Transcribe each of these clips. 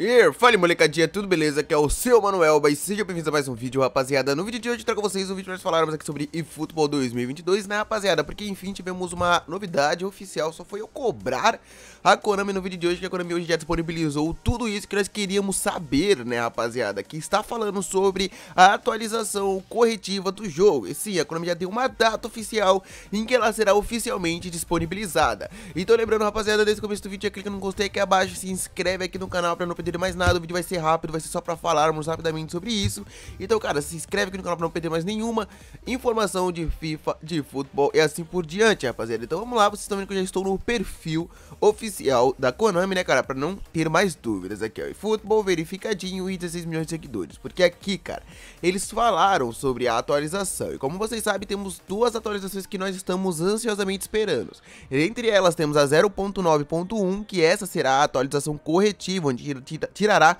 E fala molecadinha, tudo beleza? Aqui é o seu Manuel, e sejam bem-vindos a mais um vídeo, rapaziada. No vídeo de hoje trago vocês um vídeo para nós falarmos aqui sobre eFootball 2022, né, rapaziada? Porque, enfim, tivemos uma novidade oficial, só foi eu cobrar a Konami no vídeo de hoje, que a Konami hoje já disponibilizou tudo isso que nós queríamos saber, né, rapaziada? Que está falando sobre a atualização corretiva do jogo. E sim, a Konami já deu uma data oficial em que ela será oficialmente disponibilizada. Então, lembrando, rapaziada, desde o começo do vídeo, já clica no gostei aqui abaixo, se inscreve aqui no canal para não perder perder mais nada, o vídeo vai ser rápido, vai ser só pra falarmos rapidamente sobre isso. Então, cara, se inscreve aqui no canal pra não perder mais nenhuma informação de FIFA, de futebol e assim por diante, rapaziada. Então vamos lá, vocês estão vendo que eu já estou no perfil oficial da Konami, né, cara, pra não ter mais dúvidas. Aqui, ó, futebol verificadinho e 16 milhões de seguidores. Porque aqui, cara, eles falaram sobre a atualização. E como vocês sabem, temos duas atualizações que nós estamos ansiosamente esperando. Entre elas temos a 0.9.1, que essa será a atualização corretiva, onde tirará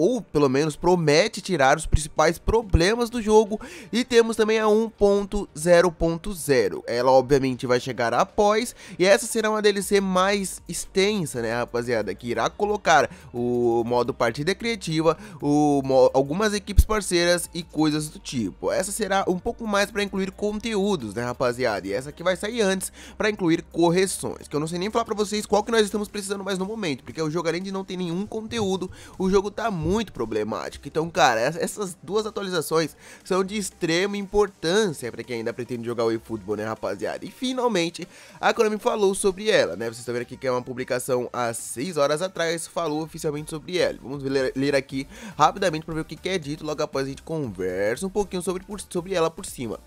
ou pelo menos promete tirar os principais problemas do jogo, e temos também a 1.0.0. Ela obviamente vai chegar após, e essa será uma DLC mais extensa, né rapaziada, que irá colocar o modo partida criativa, o, algumas equipes parceiras e coisas do tipo. Essa será um pouco mais para incluir conteúdos, né rapaziada, e essa aqui vai sair antes para incluir correções, que eu não sei nem falar para vocês qual que nós estamos precisando mais no momento, porque o jogo além de não ter nenhum conteúdo, o jogo tá muito muito problemático Então, cara, essas duas atualizações são de extrema importância para quem ainda pretende jogar o eFootball, né, rapaziada? E finalmente, a Konami falou sobre ela, né? Vocês estão vendo aqui que é uma publicação há 6 horas atrás, falou oficialmente sobre ela. Vamos ler, ler aqui rapidamente para ver o que, é dito, logo após a gente conversa um pouquinho sobre, por, sobre ela por cima.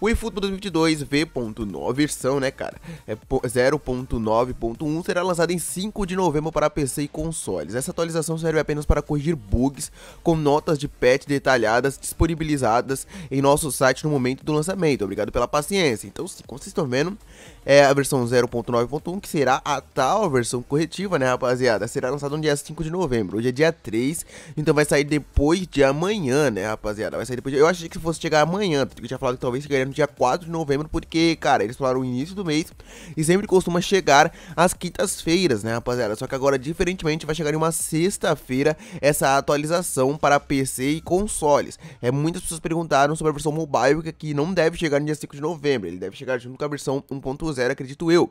O eFootball 2022 V.9, versão, né, cara, é 0.9.1, será lançada em 5 de novembro para PC e consoles. Essa atualização serve apenas para corrigir bugs, com notas de patch detalhadas disponibilizadas em nosso site no momento do lançamento. Obrigado pela paciência. Então, como vocês estão vendo, é a versão 0.9.1, que será a tal versão corretiva, né, rapaziada? Será lançada no dia 5 de novembro. Hoje é dia 3, então vai sair depois de amanhã, né, rapaziada? Vai sair depois de... Eu achei que fosse chegar amanhã, porque eu tinha falado que talvez chegaria no dia 4 de novembro, porque, cara, eles falaram o início do mês e sempre costuma chegar às quintas-feiras, né, rapaziada? Só que agora, diferentemente, vai chegar em uma sexta-feira essa a atualização para PC e consoles. É, muitas pessoas perguntaram sobre a versão mobile, que não deve chegar no dia 5 de novembro, ele deve chegar junto com a versão 1.0, acredito eu.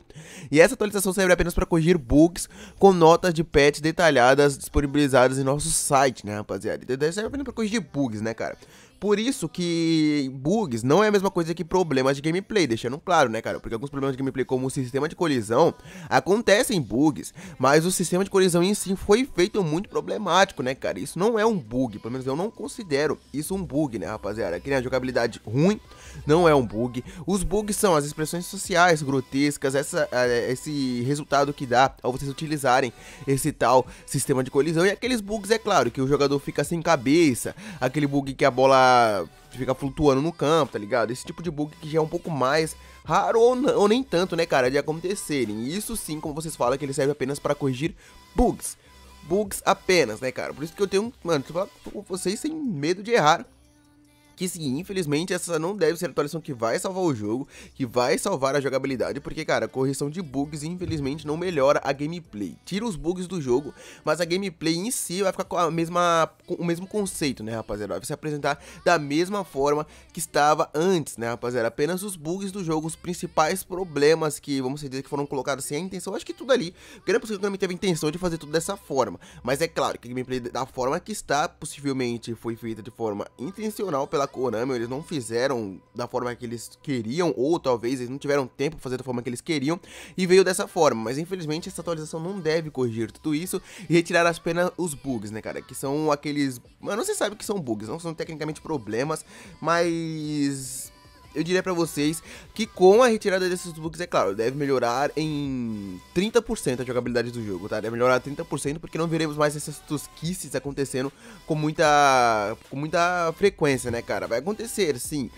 E essa atualização serve apenas para corrigir bugs com notas de patch detalhadas disponibilizadas em nosso site, né, rapaziada? Deve então, ser apenas para corrigir bugs, né, cara? Por isso que bugs não é a mesma coisa que problemas de gameplay, deixando claro, né, cara? Porque alguns problemas de gameplay, como o sistema de colisão, acontecem bugs, mas o sistema de colisão em si foi feito muito problemático, né, cara? Isso não é um bug, pelo menos eu não considero isso um bug, né, rapaziada? Que nem a jogabilidade ruim não é um bug. Os bugs são as expressões sociais grotescas, essa, esse resultado que dá ao vocês utilizarem esse tal sistema de colisão. E aqueles bugs, é claro, que o jogador fica sem cabeça, aquele bug que a bola ficar flutuando no campo, tá ligado? Esse tipo de bug que já é um pouco mais raro ou, não, ou nem tanto, né, cara, de acontecerem. isso sim, como vocês falam, que ele serve apenas para corrigir bugs. Bugs apenas, né, cara? Por isso que eu tenho, mano, com vocês sem medo de errar que sim, infelizmente essa não deve ser a atualização que vai salvar o jogo, que vai salvar a jogabilidade, porque cara, a correção de bugs infelizmente não melhora a gameplay, tira os bugs do jogo, mas a gameplay em si vai ficar com, a mesma, com o mesmo conceito, né rapaziada, vai se apresentar da mesma forma que estava antes, né rapaziada, apenas os bugs do jogo, os principais problemas que, vamos dizer, que foram colocados sem a intenção, acho que tudo ali, porque não é possível que não teve a intenção de fazer tudo dessa forma, mas é claro que a gameplay da forma que está, possivelmente foi feita de forma intencional pela Konami, eles não fizeram da forma que eles queriam, ou talvez eles não tiveram tempo pra fazer da forma que eles queriam, e veio dessa forma. Mas infelizmente essa atualização não deve corrigir tudo isso e retirar as penas os bugs, né, cara? Que são aqueles. mano você sabe que são bugs, não são tecnicamente problemas, mas eu diria para vocês que com a retirada desses bugs, é claro, deve melhorar em 30% a jogabilidade do jogo, tá? Deve melhorar 30% porque não veremos mais essas tosquices acontecendo com muita, com muita frequência, né, cara? Vai acontecer, sim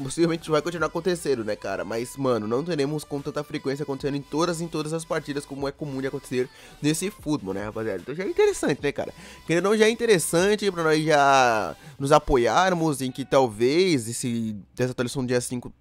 possivelmente vai continuar acontecendo, né, cara? Mas, mano, não teremos com tanta frequência acontecendo em todas em todas as partidas como é comum de acontecer nesse futebol, né, rapaziada? Então já é interessante, né, cara? Querendo ou não, já é interessante pra nós já nos apoiarmos em que talvez esse dessa atualização do dia 5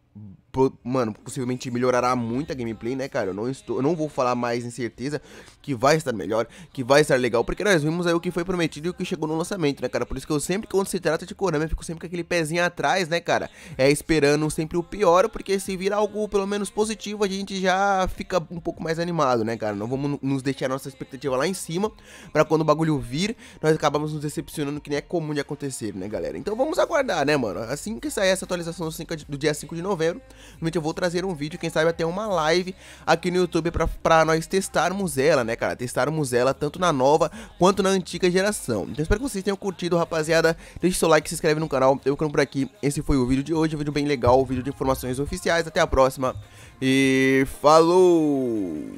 mano, possivelmente melhorará muito a gameplay, né, cara? Eu não estou, eu não vou falar mais em certeza que vai estar melhor, que vai estar legal, porque nós vimos aí o que foi prometido e o que chegou no lançamento, né, cara? Por isso que eu sempre, quando se trata de Konami, eu fico sempre com aquele pezinho atrás, né, cara? É esperando sempre o pior, porque se vir algo pelo menos positivo, a gente já fica um pouco mais animado, né, cara? Não vamos nos deixar nossa expectativa lá em cima, para quando o bagulho vir, nós acabamos nos decepcionando, que nem é comum de acontecer, né, galera? Então vamos aguardar, né, mano? Assim que sair essa atualização do dia 5 de novembro, Normalmente eu vou trazer um vídeo, quem sabe até uma live aqui no YouTube pra, pra nós testarmos ela, né, cara? Testarmos ela tanto na nova quanto na antiga geração. Então espero que vocês tenham curtido, rapaziada. Deixe seu like, se inscreve no canal. Eu ficando por aqui. Esse foi o vídeo de hoje, um vídeo bem legal, um vídeo de informações oficiais. Até a próxima e falou!